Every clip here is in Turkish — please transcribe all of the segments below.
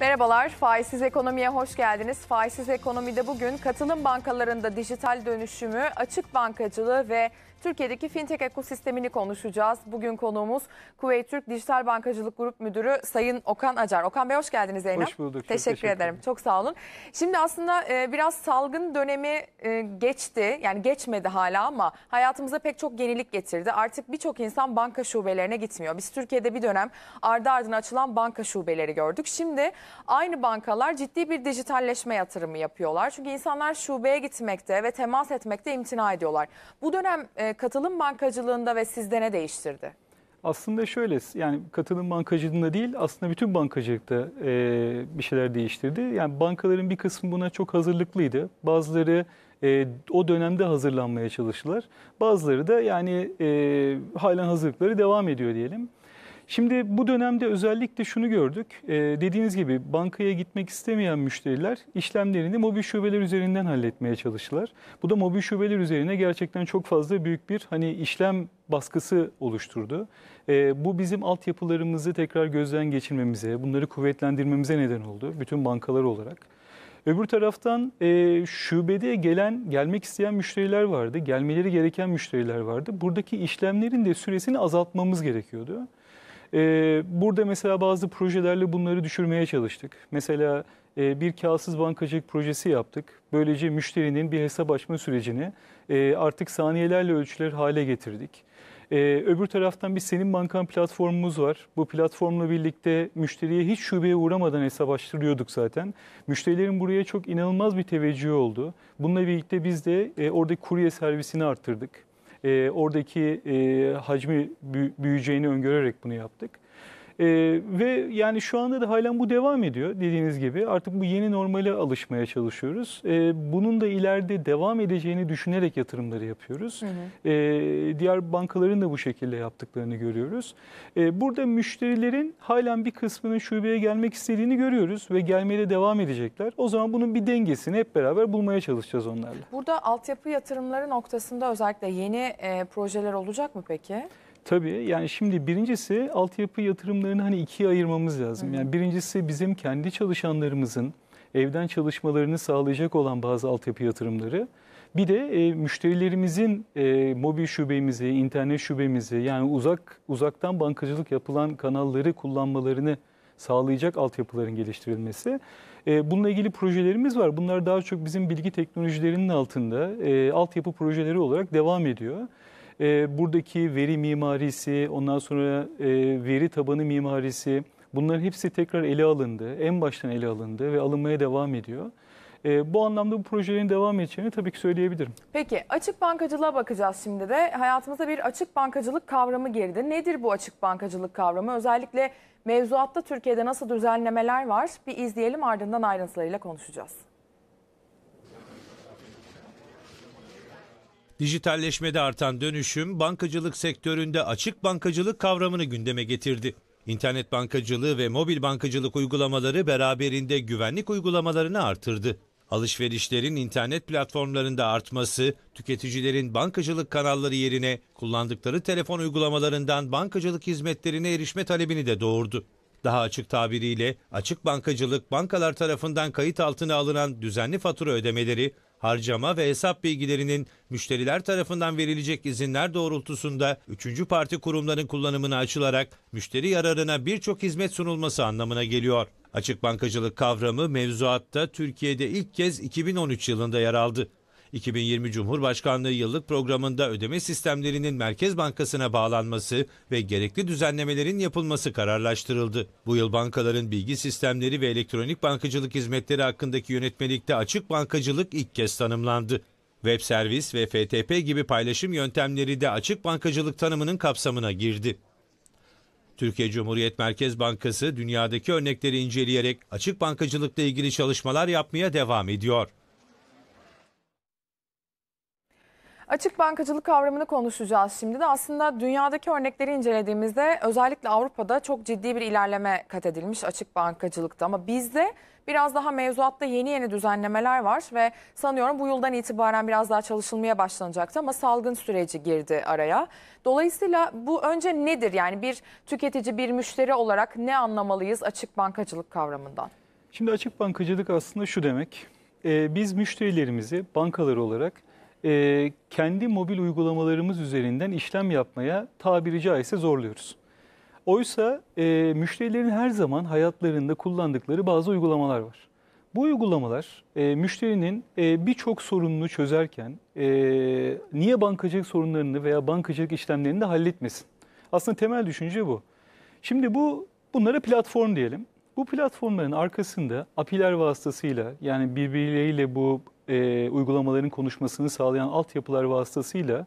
Merhabalar, Faizsiz Ekonomi'ye hoş geldiniz. Faizsiz Ekonomi'de bugün katılım bankalarında dijital dönüşümü, açık bankacılığı ve Türkiye'deki fintech ekosistemini konuşacağız. Bugün konuğumuz Kuveyt Türk Dijital Bankacılık Grup Müdürü Sayın Okan Acar. Okan Bey hoş geldiniz Zeynep. Hoş bulduk. Teşekkür, teşekkür ederim. ederim. Çok sağ olun. Şimdi aslında e, biraz salgın dönemi e, geçti. Yani geçmedi hala ama hayatımıza pek çok yenilik getirdi. Artık birçok insan banka şubelerine gitmiyor. Biz Türkiye'de bir dönem ardı ardına açılan banka şubeleri gördük. Şimdi aynı bankalar ciddi bir dijitalleşme yatırımı yapıyorlar. Çünkü insanlar şubeye gitmekte ve temas etmekte imtina ediyorlar. Bu dönem e, ee, katılım bankacılığında ve sizde ne değiştirdi? Aslında şöyle yani katılım bankacılığında değil aslında bütün bankacılıkta e, bir şeyler değiştirdi. Yani bankaların bir kısmı buna çok hazırlıklıydı. Bazıları e, o dönemde hazırlanmaya çalıştılar. Bazıları da yani e, halen hazırlıkları devam ediyor diyelim. Şimdi bu dönemde özellikle şunu gördük. E, dediğiniz gibi bankaya gitmek istemeyen müşteriler işlemlerini mobil şubeler üzerinden halletmeye çalıştılar. Bu da mobil şubeler üzerine gerçekten çok fazla büyük bir hani işlem baskısı oluşturdu. E, bu bizim altyapılarımızı tekrar gözden geçirmemize, bunları kuvvetlendirmemize neden oldu bütün bankalar olarak. Öbür taraftan e, şubede gelen, gelmek isteyen müşteriler vardı. Gelmeleri gereken müşteriler vardı. Buradaki işlemlerin de süresini azaltmamız gerekiyordu. Ee, burada mesela bazı projelerle bunları düşürmeye çalıştık. Mesela e, bir kağıtsız bankacılık projesi yaptık. Böylece müşterinin bir hesap açma sürecini e, artık saniyelerle ölçüler hale getirdik. E, öbür taraftan bir Senin Bankan platformumuz var. Bu platformla birlikte müşteriye hiç şubeye uğramadan hesap açtırıyorduk zaten. Müşterilerin buraya çok inanılmaz bir teveccühü oldu. Bununla birlikte biz de e, oradaki kurye servisini arttırdık. Ee, oradaki e, hacmi büyüyeceğini öngörerek bunu yaptık. E, ve yani şu anda da halen bu devam ediyor dediğiniz gibi. Artık bu yeni normale alışmaya çalışıyoruz. E, bunun da ileride devam edeceğini düşünerek yatırımları yapıyoruz. Hı hı. E, diğer bankaların da bu şekilde yaptıklarını görüyoruz. E, burada müşterilerin halen bir kısmının şubeye gelmek istediğini görüyoruz ve gelmeye de devam edecekler. O zaman bunun bir dengesini hep beraber bulmaya çalışacağız onlarla. Burada altyapı yatırımları noktasında özellikle yeni e, projeler olacak mı peki? Tabii yani şimdi birincisi altyapı yatırımlarını hani ikiye ayırmamız lazım. Hı. Yani birincisi bizim kendi çalışanlarımızın evden çalışmalarını sağlayacak olan bazı altyapı yatırımları. Bir de e, müşterilerimizin e, mobil şubemizi, internet şubemizi yani uzak uzaktan bankacılık yapılan kanalları kullanmalarını sağlayacak altyapıların geliştirilmesi. E, bununla ilgili projelerimiz var. Bunlar daha çok bizim bilgi teknolojilerinin altında e, altyapı projeleri olarak devam ediyor e, buradaki veri mimarisi, ondan sonra e, veri tabanı mimarisi bunların hepsi tekrar ele alındı. En baştan ele alındı ve alınmaya devam ediyor. E, bu anlamda bu projelerin devam edeceğini tabii ki söyleyebilirim. Peki açık bankacılığa bakacağız şimdi de. Hayatımıza bir açık bankacılık kavramı girdi. Nedir bu açık bankacılık kavramı? Özellikle mevzuatta Türkiye'de nasıl düzenlemeler var? Bir izleyelim ardından ayrıntılarıyla konuşacağız. Dijitalleşmede artan dönüşüm bankacılık sektöründe açık bankacılık kavramını gündeme getirdi. İnternet bankacılığı ve mobil bankacılık uygulamaları beraberinde güvenlik uygulamalarını artırdı. Alışverişlerin internet platformlarında artması, tüketicilerin bankacılık kanalları yerine kullandıkları telefon uygulamalarından bankacılık hizmetlerine erişme talebini de doğurdu. Daha açık tabiriyle açık bankacılık bankalar tarafından kayıt altına alınan düzenli fatura ödemeleri, harcama ve hesap bilgilerinin müşteriler tarafından verilecek izinler doğrultusunda üçüncü parti kurumların kullanımına açılarak müşteri yararına birçok hizmet sunulması anlamına geliyor. Açık bankacılık kavramı mevzuatta Türkiye'de ilk kez 2013 yılında yer aldı. 2020 Cumhurbaşkanlığı yıllık programında ödeme sistemlerinin Merkez Bankası'na bağlanması ve gerekli düzenlemelerin yapılması kararlaştırıldı. Bu yıl bankaların bilgi sistemleri ve elektronik bankacılık hizmetleri hakkındaki yönetmelikte açık bankacılık ilk kez tanımlandı. Web servis ve FTP gibi paylaşım yöntemleri de açık bankacılık tanımının kapsamına girdi. Türkiye Cumhuriyet Merkez Bankası dünyadaki örnekleri inceleyerek açık bankacılıkla ilgili çalışmalar yapmaya devam ediyor. Açık bankacılık kavramını konuşacağız şimdi de. Aslında dünyadaki örnekleri incelediğimizde özellikle Avrupa'da çok ciddi bir ilerleme kat edilmiş açık bankacılıkta. Ama bizde biraz daha mevzuatta yeni yeni düzenlemeler var ve sanıyorum bu yıldan itibaren biraz daha çalışılmaya başlanacaktı ama salgın süreci girdi araya. Dolayısıyla bu önce nedir? Yani bir tüketici, bir müşteri olarak ne anlamalıyız açık bankacılık kavramından? Şimdi açık bankacılık aslında şu demek. Ee, biz müşterilerimizi bankalar olarak e, kendi mobil uygulamalarımız üzerinden işlem yapmaya tabiri caizse zorluyoruz. Oysa e, müşterilerin her zaman hayatlarında kullandıkları bazı uygulamalar var. Bu uygulamalar e, müşterinin e, birçok sorununu çözerken e, niye bankacılık sorunlarını veya bankacılık işlemlerini de halletmesin? Aslında temel düşünce bu. Şimdi bu bunlara platform diyelim. Bu platformların arkasında API'ler vasıtasıyla yani birbirleriyle bu e, uygulamaların konuşmasını sağlayan altyapılar vasıtasıyla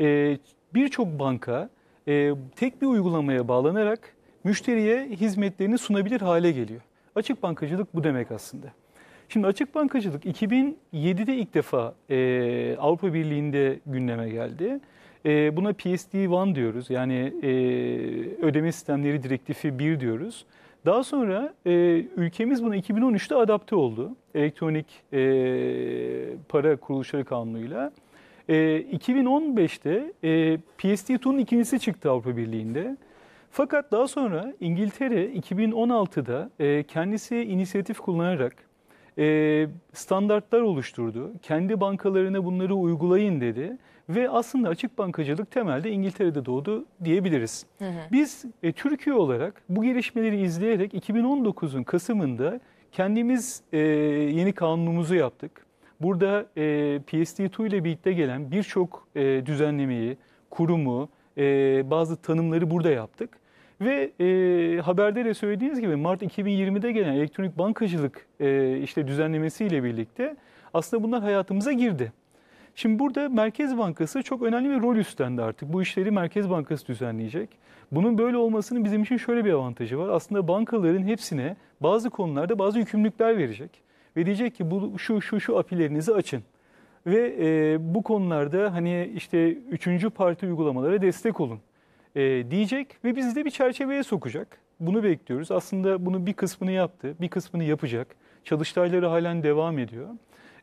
e, birçok banka e, tek bir uygulamaya bağlanarak müşteriye hizmetlerini sunabilir hale geliyor. Açık bankacılık bu demek aslında. Şimdi açık bankacılık 2007'de ilk defa e, Avrupa Birliği'nde gündeme geldi. E, buna PSD1 diyoruz yani e, ödeme sistemleri direktifi 1 diyoruz. Daha sonra e, ülkemiz buna 2013'te adapte oldu. Elektronik e, para kuruluşları kanunuyla. E, 2015'te e, PSD2'nun ikincisi çıktı Avrupa Birliği'nde. Fakat daha sonra İngiltere 2016'da e, kendisi inisiyatif kullanarak e, standartlar oluşturdu. Kendi bankalarına bunları uygulayın dedi. Ve aslında açık bankacılık temelde İngiltere'de doğdu diyebiliriz. Hı hı. Biz e, Türkiye olarak bu gelişmeleri izleyerek 2019'un Kasım'ında kendimiz e, yeni kanunumuzu yaptık. Burada e, PSD2 ile birlikte gelen birçok e, düzenlemeyi, kurumu, e, bazı tanımları burada yaptık. Ve e, haberde de söylediğiniz gibi Mart 2020'de gelen elektronik bankacılık e, işte düzenlemesiyle birlikte aslında bunlar hayatımıza girdi. Şimdi burada Merkez Bankası çok önemli bir rol üstlendi artık. Bu işleri Merkez Bankası düzenleyecek. Bunun böyle olmasının bizim için şöyle bir avantajı var. Aslında bankaların hepsine bazı konularda bazı yükümlülükler verecek. Ve diyecek ki bu şu şu şu apilerinizi açın. Ve e, bu konularda hani işte üçüncü parti uygulamalara destek olun e, diyecek ve bizi de bir çerçeveye sokacak. Bunu bekliyoruz. Aslında bunun bir kısmını yaptı, bir kısmını yapacak. Çalıştayları halen devam ediyor.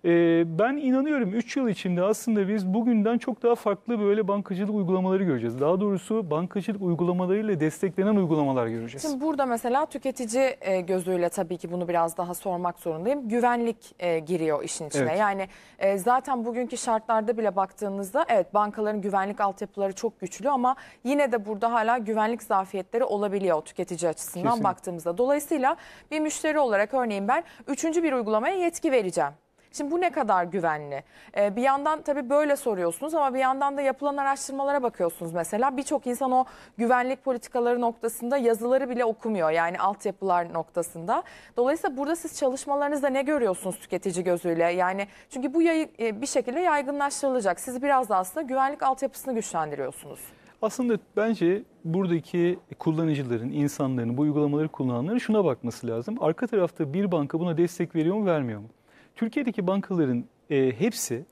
Ee, ben inanıyorum 3 yıl içinde aslında biz bugünden çok daha farklı böyle bankacılık uygulamaları göreceğiz. Daha doğrusu bankacılık uygulamalarıyla desteklenen uygulamalar göreceğiz. Şimdi burada mesela tüketici e, gözüyle tabii ki bunu biraz daha sormak zorundayım. Güvenlik e, giriyor işin içine. Evet. Yani e, zaten bugünkü şartlarda bile baktığınızda evet bankaların güvenlik altyapıları çok güçlü ama yine de burada hala güvenlik zafiyetleri olabiliyor tüketici açısından Kesinlikle. baktığımızda. Dolayısıyla bir müşteri olarak örneğin ben üçüncü bir uygulamaya yetki vereceğim Şimdi bu ne kadar güvenli? Ee, bir yandan tabii böyle soruyorsunuz ama bir yandan da yapılan araştırmalara bakıyorsunuz mesela. Birçok insan o güvenlik politikaları noktasında yazıları bile okumuyor. Yani altyapılar noktasında. Dolayısıyla burada siz çalışmalarınızda ne görüyorsunuz tüketici gözüyle? Yani çünkü bu yayı, e, bir şekilde yaygınlaştırılacak. Siz biraz da aslında güvenlik altyapısını güçlendiriyorsunuz. Aslında bence buradaki kullanıcıların, insanların, bu uygulamaları kullananların şuna bakması lazım. Arka tarafta bir banka buna destek veriyor mu, vermiyor mu? Türkiye'deki bankaların e, hepsi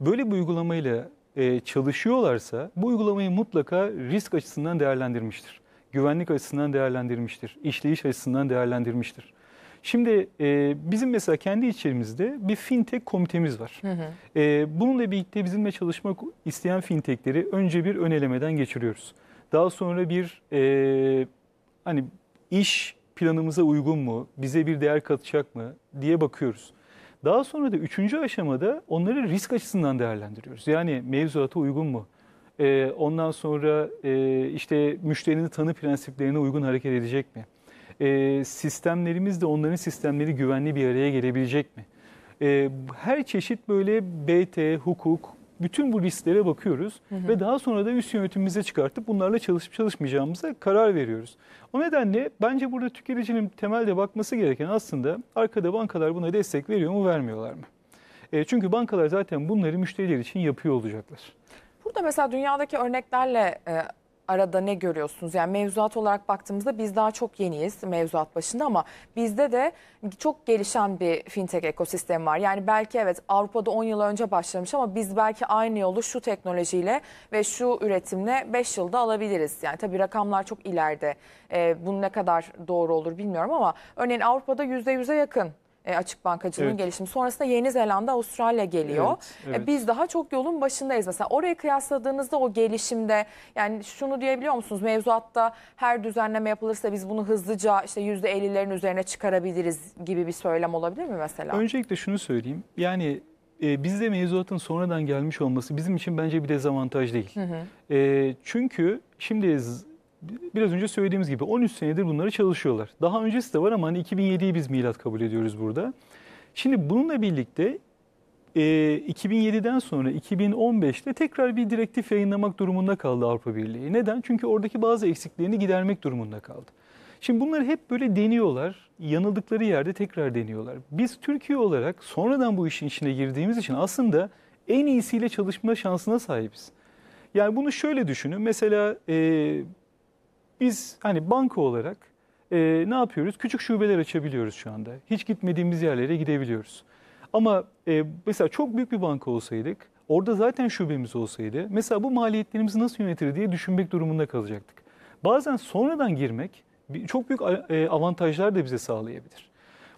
böyle bir uygulamayla e, çalışıyorlarsa bu uygulamayı mutlaka risk açısından değerlendirmiştir. Güvenlik açısından değerlendirmiştir. işleyiş açısından değerlendirmiştir. Şimdi e, bizim mesela kendi içerimizde bir fintech komitemiz var. Hı hı. E, bununla birlikte bizimle çalışmak isteyen fintechleri önce bir ön geçiriyoruz. Daha sonra bir e, hani iş planımıza uygun mu, bize bir değer katacak mı diye bakıyoruz. Daha sonra da üçüncü aşamada onları risk açısından değerlendiriyoruz. Yani mevzuata uygun mu? E, ondan sonra e, işte müşterinin tanı prensiplerine uygun hareket edecek mi? E, sistemlerimiz de onların sistemleri güvenli bir araya gelebilecek mi? E, her çeşit böyle BT, hukuk, bütün bu listelere bakıyoruz hı hı. ve daha sonra da üst yönetimimize çıkartıp bunlarla çalışıp çalışmayacağımıza karar veriyoruz. O nedenle bence burada tüketicinin temelde bakması gereken aslında arkada bankalar buna destek veriyor mu vermiyorlar mı? E, çünkü bankalar zaten bunları müşteriler için yapıyor olacaklar. Burada mesela dünyadaki örneklerle e, arada ne görüyorsunuz? Yani mevzuat olarak baktığımızda biz daha çok yeniyiz mevzuat başında ama bizde de çok gelişen bir fintech ekosistemi var. Yani belki evet Avrupa'da 10 yıl önce başlamış ama biz belki aynı yolu şu teknolojiyle ve şu üretimle 5 yılda alabiliriz. Yani tabii rakamlar çok ileride. Ee, bunun ne kadar doğru olur bilmiyorum ama örneğin Avrupa'da %100'e yakın e, açık bankacılığın Evet. gelişimi. Sonrasında Yeni Zelanda, Avustralya geliyor. Evet, E, biz daha çok yolun başındayız. Mesela orayı kıyasladığınızda o gelişimde yani şunu diyebiliyor musunuz? Mevzuatta her düzenleme yapılırsa biz bunu hızlıca işte yüzde %50'lerin üzerine çıkarabiliriz gibi bir söylem olabilir mi mesela? Öncelikle şunu söyleyeyim. Yani e, bizde mevzuatın sonradan gelmiş olması bizim için bence bir dezavantaj değil. E, çünkü şimdi biraz önce söylediğimiz gibi 13 senedir bunları çalışıyorlar. Daha öncesi de var ama hani 2007'yi biz milat kabul ediyoruz burada. Şimdi bununla birlikte e, 2007'den sonra 2015'te tekrar bir direktif yayınlamak durumunda kaldı Avrupa Birliği. Neden? Çünkü oradaki bazı eksiklerini gidermek durumunda kaldı. Şimdi bunları hep böyle deniyorlar. Yanıldıkları yerde tekrar deniyorlar. Biz Türkiye olarak sonradan bu işin içine girdiğimiz için aslında en iyisiyle çalışma şansına sahibiz. Yani bunu şöyle düşünün. Mesela e, biz hani banka olarak e, ne yapıyoruz? Küçük şubeler açabiliyoruz şu anda. Hiç gitmediğimiz yerlere gidebiliyoruz. Ama e, mesela çok büyük bir banka olsaydık, orada zaten şubemiz olsaydı, mesela bu maliyetlerimizi nasıl yönetir diye düşünmek durumunda kalacaktık. Bazen sonradan girmek çok büyük e, avantajlar da bize sağlayabilir.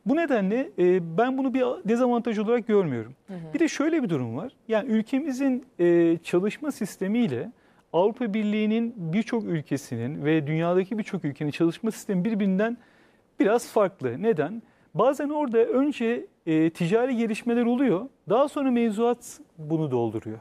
Bu nedenle e, ben bunu bir dezavantaj olarak görmüyorum. Hı hı. Bir de şöyle bir durum var. Yani ülkemizin e, çalışma sistemiyle Avrupa Birliği'nin birçok ülkesinin ve dünyadaki birçok ülkenin çalışma sistemi birbirinden biraz farklı. Neden? Bazen orada önce e, ticari gelişmeler oluyor, daha sonra mevzuat bunu dolduruyor.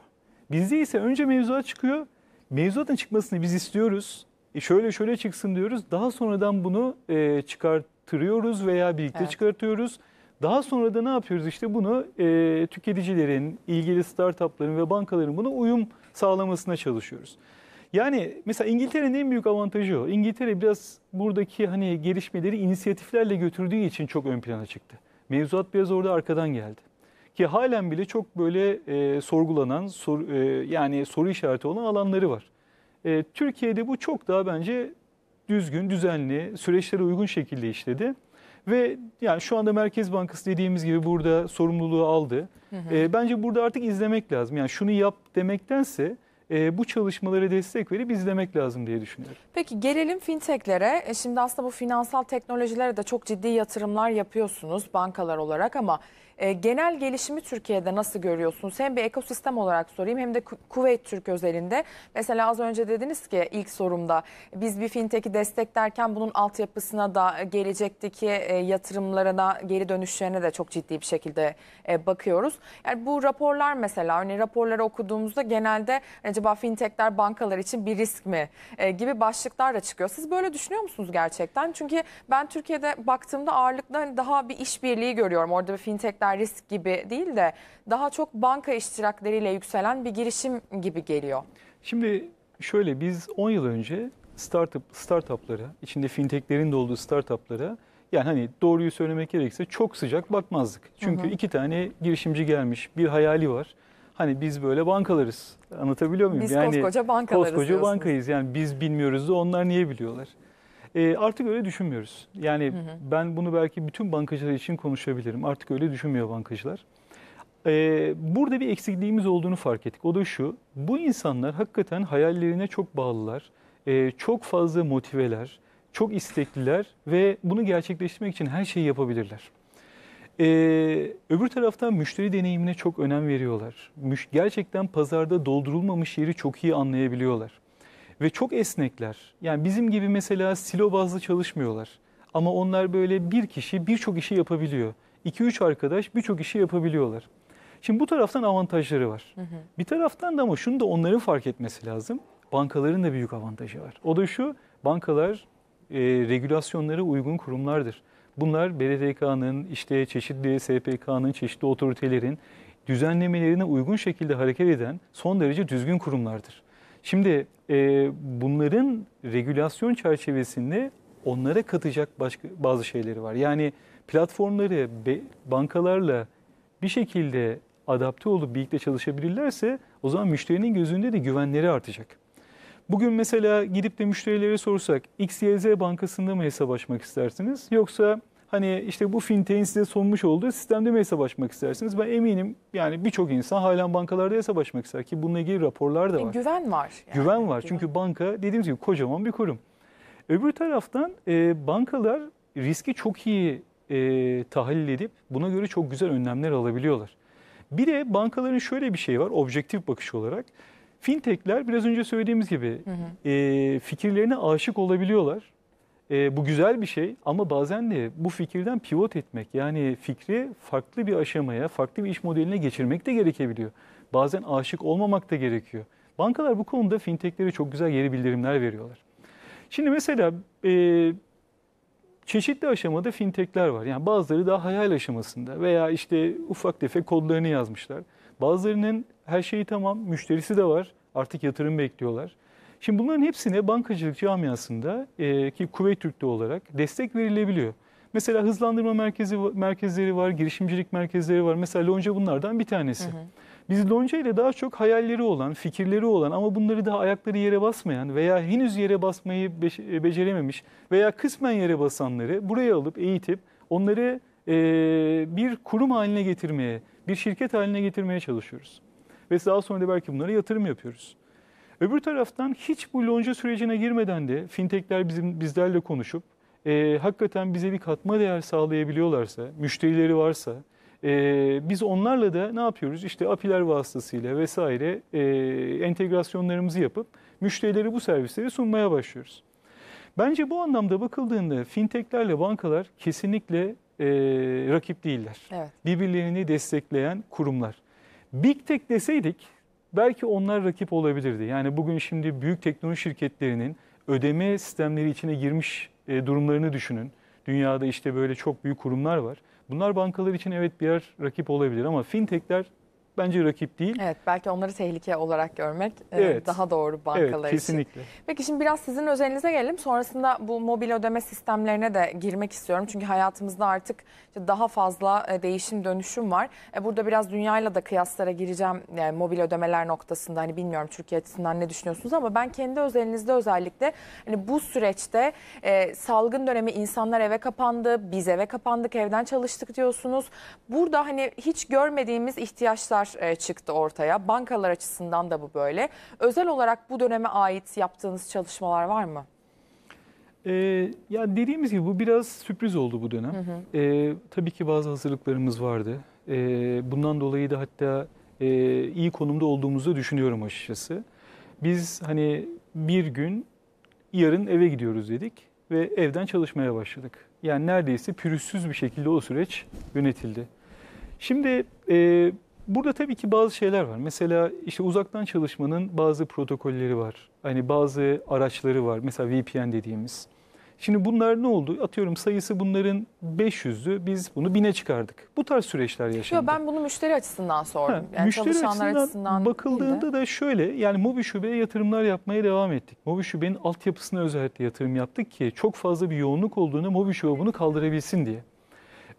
Bizde ise önce mevzuat çıkıyor, mevzuatın çıkmasını biz istiyoruz, e şöyle şöyle çıksın diyoruz, daha sonradan bunu e, çıkarttırıyoruz veya birlikte evet. çıkartıyoruz. Daha sonra da ne yapıyoruz? İşte bunu e, tüketicilerin, ilgili startupların ve bankaların buna uyum sağlamasına çalışıyoruz. Yani mesela İngiltere'nin en büyük avantajı o. İngiltere biraz buradaki hani gelişmeleri inisiyatiflerle götürdüğü için çok ön plana çıktı. Mevzuat biraz orada arkadan geldi. Ki halen bile çok böyle e, sorgulanan, sor, e, yani soru işareti olan alanları var. E, Türkiye'de bu çok daha bence düzgün, düzenli, süreçlere uygun şekilde işledi. Ve yani şu anda Merkez Bankası dediğimiz gibi burada sorumluluğu aldı. Hı hı. E, bence burada artık izlemek lazım. Yani şunu yap demektense e, bu çalışmalara destek verip izlemek lazım diye düşünüyorum. Peki gelelim fintechlere. E şimdi aslında bu finansal teknolojilere de çok ciddi yatırımlar yapıyorsunuz bankalar olarak ama e, genel gelişimi Türkiye'de nasıl görüyorsunuz? Hem bir ekosistem olarak sorayım hem de Kuveyt Türk özelinde. Mesela az önce dediniz ki ilk sorumda biz bir fintech'i desteklerken bunun altyapısına da e, gelecekteki e, yatırımlarına geri dönüşlerine de çok ciddi bir şekilde e, bakıyoruz. Yani bu raporlar mesela hani raporları okuduğumuzda genelde hani acaba fintechler bankalar için bir risk mi e, gibi başlıklar da çıkıyor. Siz böyle düşünüyor musunuz gerçekten? Çünkü ben Türkiye'de baktığımda ağırlıkla hani daha bir işbirliği görüyorum. Orada bir fintechler risk gibi değil de daha çok banka iştirakleriyle yükselen bir girişim gibi geliyor. Şimdi şöyle biz 10 yıl önce startup startuplara, içinde fintechlerin de olduğu startuplara yani hani doğruyu söylemek gerekirse çok sıcak bakmazdık. Çünkü hı hı. iki tane girişimci gelmiş, bir hayali var. Hani biz böyle bankalarız. Anlatabiliyor muyum? Biz yani, koskoca bankalarız Koskoca diyorsunuz. bankayız. Yani biz bilmiyoruz da onlar niye biliyorlar? E, artık öyle düşünmüyoruz. Yani hı hı. ben bunu belki bütün bankacılar için konuşabilirim. Artık öyle düşünmüyor bankacılar. E, burada bir eksikliğimiz olduğunu fark ettik. O da şu, bu insanlar hakikaten hayallerine çok bağlılar. E, çok fazla motiveler, çok istekliler ve bunu gerçekleştirmek için her şeyi yapabilirler. Ee, öbür taraftan müşteri deneyimine çok önem veriyorlar. Müş gerçekten pazarda doldurulmamış yeri çok iyi anlayabiliyorlar. Ve çok esnekler. Yani bizim gibi mesela silo bazlı çalışmıyorlar. Ama onlar böyle bir kişi birçok işi yapabiliyor. 2-3 arkadaş birçok işi yapabiliyorlar. Şimdi bu taraftan avantajları var. Hı hı. Bir taraftan da ama şunu da onların fark etmesi lazım. Bankaların da büyük avantajı var. O da şu, bankalar e, regülasyonlara uygun kurumlardır. Bunlar BDDK'nın, işte çeşitli SPK'nın, çeşitli otoritelerin düzenlemelerine uygun şekilde hareket eden son derece düzgün kurumlardır. Şimdi e, bunların regülasyon çerçevesinde onlara katacak başka, bazı şeyleri var. Yani platformları be, bankalarla bir şekilde adapte olup birlikte çalışabilirlerse o zaman müşterinin gözünde de güvenleri artacak. Bugün mesela gidip de müşterilere sorsak XYZ bankasında mı hesap açmak istersiniz? Yoksa hani işte bu fintech'in size sonmuş olduğu sistemde mi hesap açmak istersiniz? Ben eminim yani birçok insan halen bankalarda hesap açmak ister ki bununla ilgili raporlar da e, var. E, güven var. Yani. Güven var çünkü banka dediğimiz gibi kocaman bir kurum. Öbür taraftan e, bankalar riski çok iyi e, tahlil edip buna göre çok güzel önlemler alabiliyorlar. Bir de bankaların şöyle bir şey var objektif bakış olarak. Fintech'ler biraz önce söylediğimiz gibi hı hı. E, fikirlerine aşık olabiliyorlar. E, bu güzel bir şey ama bazen de bu fikirden pivot etmek yani fikri farklı bir aşamaya, farklı bir iş modeline geçirmek de gerekebiliyor. Bazen aşık olmamak da gerekiyor. Bankalar bu konuda fintechlere çok güzel geri bildirimler veriyorlar. Şimdi mesela e, çeşitli aşamada fintechler var. Yani bazıları daha hayal aşamasında veya işte ufak tefek kodlarını yazmışlar. Bazılarının her şeyi tamam, müşterisi de var. Artık yatırım bekliyorlar. Şimdi bunların hepsine bankacılık camiasında e, ki Kuveytürk'te olarak destek verilebiliyor. Mesela hızlandırma merkezi merkezleri var, girişimcilik merkezleri var. Mesela Lonca bunlardan bir tanesi. Hı hı. Biz Lonca ile daha çok hayalleri olan, fikirleri olan ama bunları daha ayakları yere basmayan veya henüz yere basmayı becerememiş veya kısmen yere basanları buraya alıp eğitip onları e, bir kurum haline getirmeye bir şirket haline getirmeye çalışıyoruz. Ve daha sonra da belki bunlara yatırım yapıyoruz. Öbür taraftan hiç bu lonca sürecine girmeden de fintechler bizim bizlerle konuşup e, hakikaten bize bir katma değer sağlayabiliyorlarsa, müşterileri varsa e, biz onlarla da ne yapıyoruz? İşte API'ler vasıtasıyla vesaire e, entegrasyonlarımızı yapıp müşterileri bu servisleri sunmaya başlıyoruz. Bence bu anlamda bakıldığında fintechlerle bankalar kesinlikle e, rakip değiller. Evet. Birbirlerini destekleyen kurumlar. Big Tech deseydik belki onlar rakip olabilirdi. Yani bugün şimdi büyük teknoloji şirketlerinin ödeme sistemleri içine girmiş e, durumlarını düşünün. Dünyada işte böyle çok büyük kurumlar var. Bunlar bankalar için evet birer rakip olabilir ama fintechler bence rakip değil. Evet belki onları tehlike olarak görmek e, evet. daha doğru bankalar evet, kesinlikle. için. Peki şimdi biraz sizin özelinize gelelim. Sonrasında bu mobil ödeme sistemlerine de girmek istiyorum. Çünkü hayatımızda artık daha fazla e, değişim dönüşüm var. E, burada biraz dünyayla da kıyaslara gireceğim yani mobil ödemeler noktasında. Hani bilmiyorum Türkiye açısından ne düşünüyorsunuz ama ben kendi özelinizde özellikle hani bu süreçte salgın dönemi insanlar eve kapandı, biz eve kapandık, evden çalıştık diyorsunuz. Burada hani hiç görmediğimiz ihtiyaçlar rakamlar e, çıktı ortaya. Bankalar açısından da bu böyle. Özel olarak bu döneme ait yaptığınız çalışmalar var mı? Ee, ya dediğimiz gibi bu biraz sürpriz oldu bu dönem. Hı hı. Ee, tabii ki bazı hazırlıklarımız vardı. Ee, bundan dolayı da hatta e, iyi konumda olduğumuzu düşünüyorum açıkçası. Biz hani bir gün yarın eve gidiyoruz dedik ve evden çalışmaya başladık. Yani neredeyse pürüzsüz bir şekilde o süreç yönetildi. Şimdi e, Burada tabii ki bazı şeyler var. Mesela işte uzaktan çalışmanın bazı protokolleri var. Hani bazı araçları var. Mesela VPN dediğimiz. Şimdi bunlar ne oldu? Atıyorum sayısı bunların 500'ü biz bunu 1000'e çıkardık. Bu tarz süreçler yaşandı. Yo, ben bunu müşteri açısından sordum. Ha, yani müşteri çalışanlar açısından, açısından bakıldığında da şöyle yani Mobi şubeye yatırımlar yapmaya devam ettik. Mobi şubenin altyapısına özellikle yatırım yaptık ki çok fazla bir yoğunluk olduğunu Mobi şube bunu kaldırabilsin diye.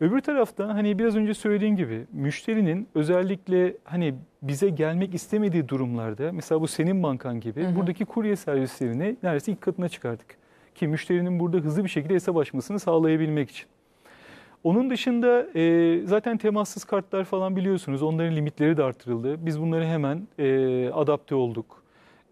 Öbür taraftan hani biraz önce söylediğim gibi müşterinin özellikle hani bize gelmek istemediği durumlarda mesela bu senin bankan gibi hı hı. buradaki kurye servislerini neredeyse ilk katına çıkardık. Ki müşterinin burada hızlı bir şekilde hesap açmasını sağlayabilmek için. Onun dışında e, zaten temassız kartlar falan biliyorsunuz onların limitleri de artırıldı. Biz bunları hemen e, adapte olduk.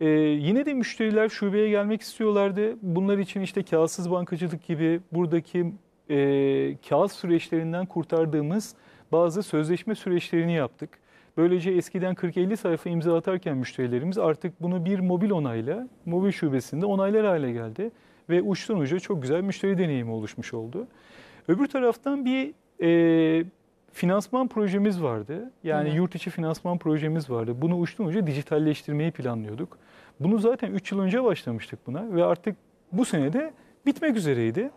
E, yine de müşteriler şubeye gelmek istiyorlardı. Bunlar için işte kağıtsız bankacılık gibi buradaki e, kağıt süreçlerinden kurtardığımız bazı sözleşme süreçlerini yaptık. Böylece eskiden 40-50 sayfa imza atarken müşterilerimiz artık bunu bir mobil onayla, mobil şubesinde onaylar hale geldi. Ve uçtan uca çok güzel müşteri deneyimi oluşmuş oldu. Öbür taraftan bir e, finansman projemiz vardı. Yani yurt içi finansman projemiz vardı. Bunu uçtan uca dijitalleştirmeyi planlıyorduk. Bunu zaten 3 yıl önce başlamıştık buna ve artık bu senede bitmek üzereydi.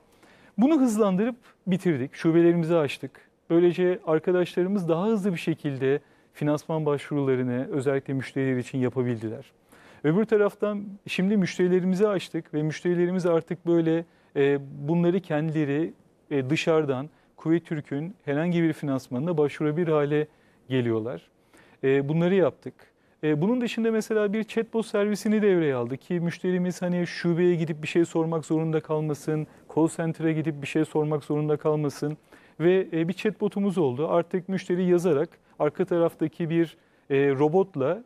Bunu hızlandırıp bitirdik. Şubelerimizi açtık. Böylece arkadaşlarımız daha hızlı bir şekilde finansman başvurularını özellikle müşteriler için yapabildiler. Öbür taraftan şimdi müşterilerimizi açtık ve müşterilerimiz artık böyle e, bunları kendileri e, dışarıdan Kuvvet Türk'ün herhangi bir finansmanına başvurabilir hale geliyorlar. E, bunları yaptık. E, bunun dışında mesela bir chatbot servisini devreye aldı ki müşterimiz hani şubeye gidip bir şey sormak zorunda kalmasın, call center'a gidip bir şey sormak zorunda kalmasın ve e, bir chatbotumuz oldu. Artık müşteri yazarak arka taraftaki bir e, robotla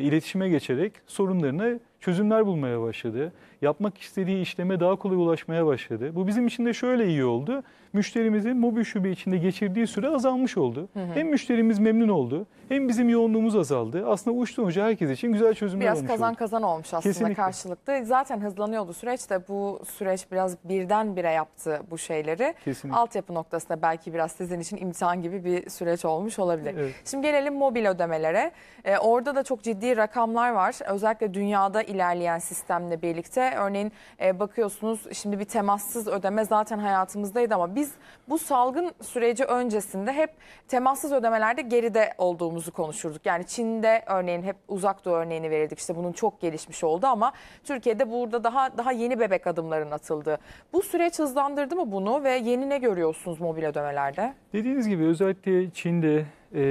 iletişime geçerek sorunlarına çözümler bulmaya başladı yapmak istediği işleme daha kolay ulaşmaya başladı. Bu bizim için de şöyle iyi oldu. Müşterimizin mobil şube içinde geçirdiği süre azalmış oldu. Hı hı. Hem müşterimiz memnun oldu hem bizim yoğunluğumuz azaldı. Aslında uçtan uca herkes için güzel çözümler biraz olmuş Biraz kazan oldu. kazan olmuş aslında Kesinlikle. karşılıklı. Zaten hızlanıyordu süreç de bu süreç biraz birden bire yaptı bu şeyleri. Kesinlikle. Altyapı noktasında belki biraz sizin için imtihan gibi bir süreç olmuş olabilir. Evet. Şimdi gelelim mobil ödemelere. Ee, orada da çok ciddi rakamlar var. Özellikle dünyada ilerleyen sistemle birlikte Örneğin e, bakıyorsunuz şimdi bir temassız ödeme zaten hayatımızdaydı ama biz bu salgın süreci öncesinde hep temassız ödemelerde geride olduğumuzu konuşurduk. Yani Çin'de örneğin hep uzak doğu örneğini verirdik. İşte bunun çok gelişmiş oldu ama Türkiye'de burada daha daha yeni bebek adımların atıldı. Bu süreç hızlandırdı mı bunu ve yeni ne görüyorsunuz mobil ödemelerde? Dediğiniz gibi özellikle Çin'de e,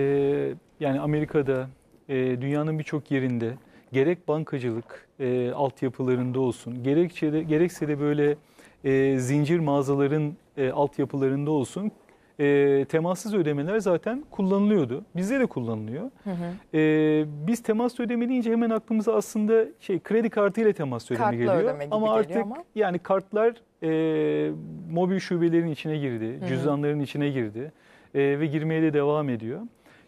yani Amerika'da e, dünyanın birçok yerinde gerek bankacılık e, altyapılarında olsun, gerekçe de, gerekse de böyle e, zincir mağazaların e, altyapılarında olsun e, temassız ödemeler zaten kullanılıyordu. Bizde de kullanılıyor. Hı hı. E, biz temas ödeme deyince hemen aklımıza aslında şey kredi kartıyla ile temas ödeme Kartla geliyor. Ödeme gibi ama geliyor artık ama. yani kartlar e, mobil şubelerin içine girdi, hı hı. cüzdanların içine girdi e, ve girmeye de devam ediyor.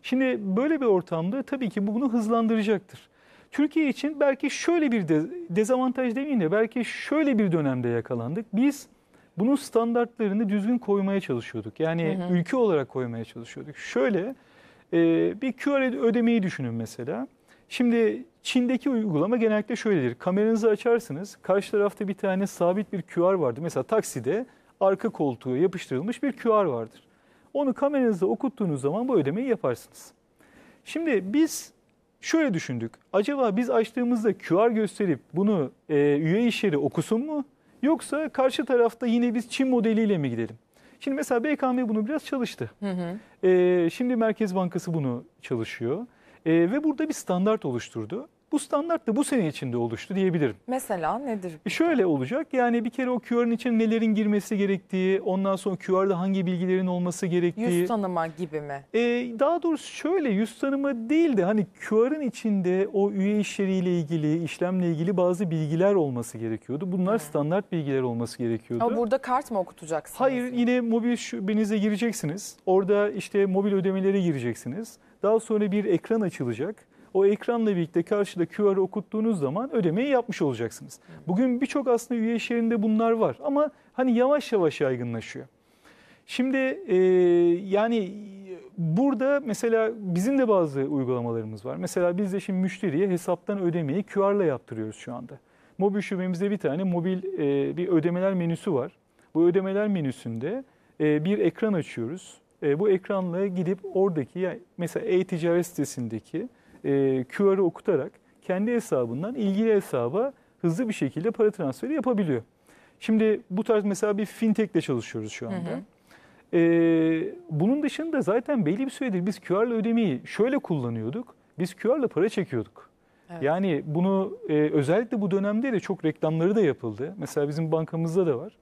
Şimdi böyle bir ortamda tabii ki bunu hızlandıracaktır. Türkiye için belki şöyle bir de, dezavantaj demeyeyim de belki şöyle bir dönemde yakalandık. Biz bunun standartlarını düzgün koymaya çalışıyorduk. Yani hı hı. ülke olarak koymaya çalışıyorduk. Şöyle e, bir QR ödemeyi düşünün mesela. Şimdi Çin'deki uygulama genellikle şöyledir. Kameranızı açarsınız. Karşı tarafta bir tane sabit bir QR vardır. Mesela takside arka koltuğa yapıştırılmış bir QR vardır. Onu kameranızda okuttuğunuz zaman bu ödemeyi yaparsınız. Şimdi biz Şöyle düşündük. Acaba biz açtığımızda QR gösterip bunu e, üye işleri okusun mu? Yoksa karşı tarafta yine biz Çin modeliyle mi gidelim? Şimdi mesela BKM bunu biraz çalıştı. Hı hı. E, şimdi Merkez Bankası bunu çalışıyor. E, ve burada bir standart oluşturdu. Bu standart da bu sene içinde oluştu diyebilirim. Mesela nedir? E şöyle olacak yani bir kere o QR'ın için nelerin girmesi gerektiği, ondan sonra QR'da hangi bilgilerin olması gerektiği. Yüz tanıma gibi mi? E, daha doğrusu şöyle yüz tanıma değil de hani QR'ın içinde o üye işleriyle ilgili, işlemle ilgili bazı bilgiler olması gerekiyordu. Bunlar hmm. standart bilgiler olması gerekiyordu. Ama burada kart mı okutacaksınız? Hayır yine mobil şubenize gireceksiniz. Orada işte mobil ödemelere gireceksiniz. Daha sonra bir ekran açılacak. O ekranla birlikte karşıda QR okuttuğunuz zaman ödemeyi yapmış olacaksınız. Bugün birçok aslında üye iş bunlar var ama hani yavaş yavaş yaygınlaşıyor. Şimdi e, yani burada mesela bizim de bazı uygulamalarımız var. Mesela biz de şimdi müşteriye hesaptan ödemeyi QR'la yaptırıyoruz şu anda. Mobil şubemizde bir tane mobil e, bir ödemeler menüsü var. Bu ödemeler menüsünde e, bir ekran açıyoruz. E, bu ekranla gidip oradaki yani mesela e-ticaret sitesindeki e, QR'ı okutarak kendi hesabından ilgili hesaba hızlı bir şekilde para transferi yapabiliyor. Şimdi bu tarz mesela bir fintech'le çalışıyoruz şu anda. Hı hı. Ee, bunun dışında zaten belli bir süredir biz QR'la ödemeyi şöyle kullanıyorduk. Biz QR'la para çekiyorduk. Evet. Yani bunu e, özellikle bu dönemde de çok reklamları da yapıldı. Mesela bizim bankamızda da var.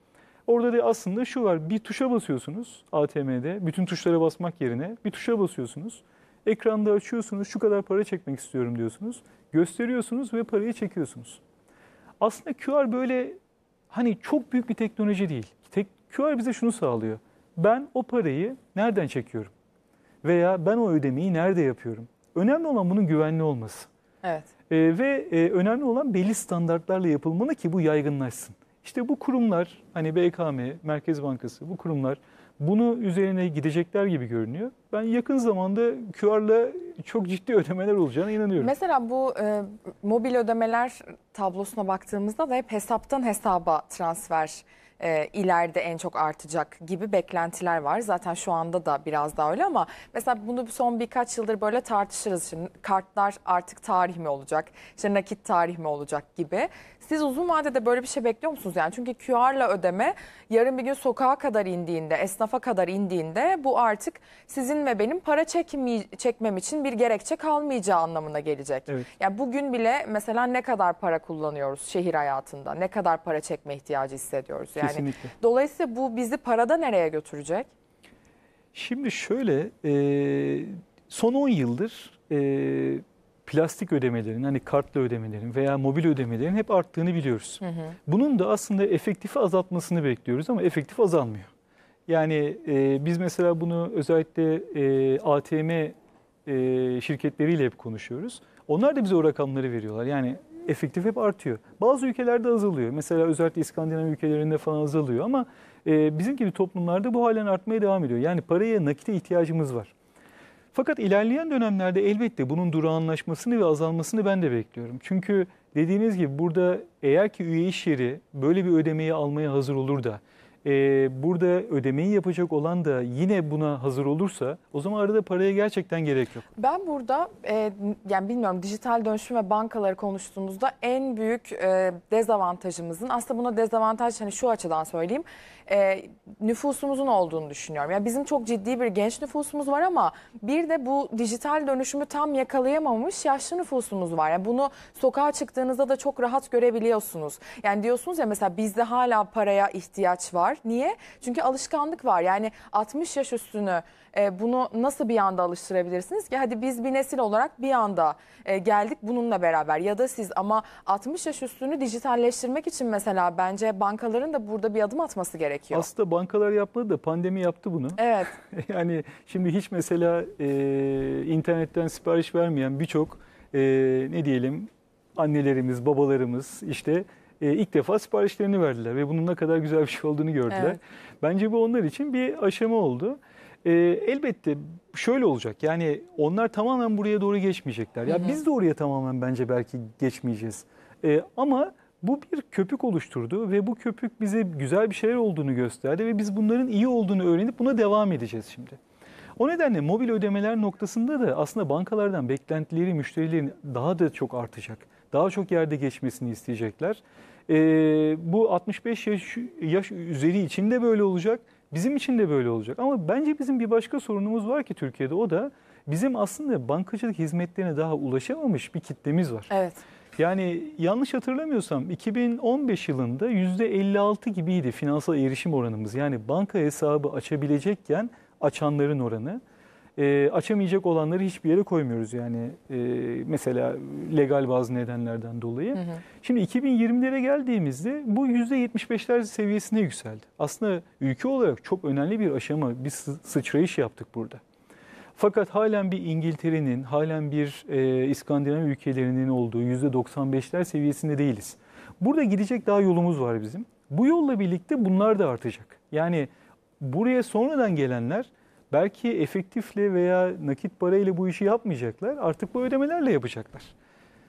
Orada da aslında şu var bir tuşa basıyorsunuz ATM'de bütün tuşlara basmak yerine bir tuşa basıyorsunuz. Ekranda açıyorsunuz, şu kadar para çekmek istiyorum diyorsunuz. Gösteriyorsunuz ve parayı çekiyorsunuz. Aslında QR böyle hani çok büyük bir teknoloji değil. Tek, QR bize şunu sağlıyor. Ben o parayı nereden çekiyorum? Veya ben o ödemeyi nerede yapıyorum? Önemli olan bunun güvenli olması. Evet. E, ve e, önemli olan belli standartlarla yapılmalı ki bu yaygınlaşsın. İşte bu kurumlar hani BKM, Merkez Bankası bu kurumlar bunu üzerine gidecekler gibi görünüyor. Ben yakın zamanda QR'la çok ciddi ödemeler olacağına inanıyorum. Mesela bu e, mobil ödemeler tablosuna baktığımızda da hep hesaptan hesaba transfer e, ileride en çok artacak gibi beklentiler var. Zaten şu anda da biraz daha öyle ama mesela bunu son birkaç yıldır böyle tartışırız. Şimdi kartlar artık tarih mi olacak? İşte nakit tarih mi olacak gibi. Siz uzun vadede böyle bir şey bekliyor musunuz? Yani çünkü QR'la ödeme yarın bir gün sokağa kadar indiğinde, esnafa kadar indiğinde bu artık sizin ve benim para çekme, çekmem için bir gerekçe kalmayacağı anlamına gelecek. Evet. Yani bugün bile mesela ne kadar para kullanıyoruz şehir hayatında? Ne kadar para çekme ihtiyacı hissediyoruz? Yani Kesinlikle. Dolayısıyla bu bizi parada nereye götürecek? Şimdi şöyle e, son 10 yıldır e, plastik ödemelerin hani kartla ödemelerin veya mobil ödemelerin hep arttığını biliyoruz. Hı hı. Bunun da aslında efektifi azaltmasını bekliyoruz ama efektif azalmıyor. Yani e, biz mesela bunu özellikle e, ATM e, şirketleriyle hep konuşuyoruz. Onlar da bize o rakamları veriyorlar. Yani efektif hep artıyor. Bazı ülkelerde azalıyor. Mesela özellikle İskandinav ülkelerinde falan azalıyor ama e, bizim gibi toplumlarda bu halen artmaya devam ediyor. Yani paraya nakite ihtiyacımız var. Fakat ilerleyen dönemlerde elbette bunun durağanlaşmasını ve azalmasını ben de bekliyorum. Çünkü dediğiniz gibi burada eğer ki üye iş yeri böyle bir ödemeyi almaya hazır olur da e, burada ödemeyi yapacak olan da yine buna hazır olursa o zaman arada paraya gerçekten gerek yok. Ben burada e, yani bilmiyorum dijital dönüşüm ve bankaları konuştuğumuzda en büyük e, dezavantajımızın aslında buna dezavantaj hani şu açıdan söyleyeyim e, nüfusumuzun olduğunu düşünüyorum. Yani bizim çok ciddi bir genç nüfusumuz var ama bir de bu dijital dönüşümü tam yakalayamamış yaşlı nüfusumuz var. Yani bunu sokağa çıktığınızda da çok rahat görebiliyorsunuz. Yani diyorsunuz ya mesela bizde hala paraya ihtiyaç var var. Niye? Çünkü alışkanlık var. Yani 60 yaş üstünü e, bunu nasıl bir anda alıştırabilirsiniz ki? Hadi biz bir nesil olarak bir anda e, geldik bununla beraber ya da siz ama 60 yaş üstünü dijitalleştirmek için mesela bence bankaların da burada bir adım atması gerekiyor. Aslında bankalar yapmadı da pandemi yaptı bunu. Evet. yani şimdi hiç mesela e, internetten sipariş vermeyen birçok e, ne diyelim annelerimiz, babalarımız işte e, ilk defa siparişlerini verdiler ve bunun ne kadar güzel bir şey olduğunu gördüler. Evet. Bence bu onlar için bir aşama oldu. E, elbette şöyle olacak yani onlar tamamen buraya doğru geçmeyecekler. Ya biz de oraya tamamen bence belki geçmeyeceğiz. E, ama bu bir köpük oluşturdu ve bu köpük bize güzel bir şeyler olduğunu gösterdi ve biz bunların iyi olduğunu öğrenip buna devam edeceğiz şimdi. O nedenle mobil ödemeler noktasında da aslında bankalardan beklentileri müşterilerin daha da çok artacak. Daha çok yerde geçmesini isteyecekler. E, bu 65 yaş, yaş üzeri için de böyle olacak, bizim için de böyle olacak. Ama bence bizim bir başka sorunumuz var ki Türkiye'de o da bizim aslında bankacılık hizmetlerine daha ulaşamamış bir kitlemiz var. Evet. Yani yanlış hatırlamıyorsam 2015 yılında %56 gibiydi finansal erişim oranımız. Yani banka hesabı açabilecekken açanların oranı e, açamayacak olanları hiçbir yere koymuyoruz yani e, mesela legal bazı nedenlerden dolayı. Hı hı. Şimdi 2020'lere geldiğimizde bu %75'ler seviyesine yükseldi. Aslında ülke olarak çok önemli bir aşama, bir sıçrayış yaptık burada. Fakat halen bir İngiltere'nin, halen bir e, İskandinav ülkelerinin olduğu %95'ler seviyesinde değiliz. Burada gidecek daha yolumuz var bizim. Bu yolla birlikte bunlar da artacak. Yani buraya sonradan gelenler belki efektifle veya nakit parayla bu işi yapmayacaklar. Artık bu ödemelerle yapacaklar.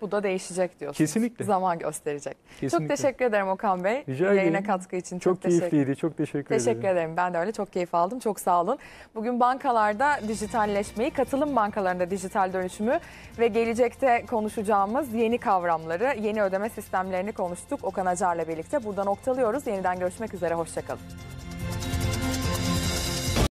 Bu da değişecek diyorsunuz. Kesinlikle. Zaman gösterecek. Kesinlikle. Çok teşekkür ederim Okan Bey. Rica ederim. Yayına katkı için çok, çok keyifliydi. Çok teşekkür, teşekkür ederim. Teşekkür ederim. Ben de öyle çok keyif aldım. Çok sağ olun. Bugün bankalarda dijitalleşmeyi, katılım bankalarında dijital dönüşümü ve gelecekte konuşacağımız yeni kavramları, yeni ödeme sistemlerini konuştuk. Okan Acar'la birlikte burada noktalıyoruz. Yeniden görüşmek üzere. Hoşçakalın.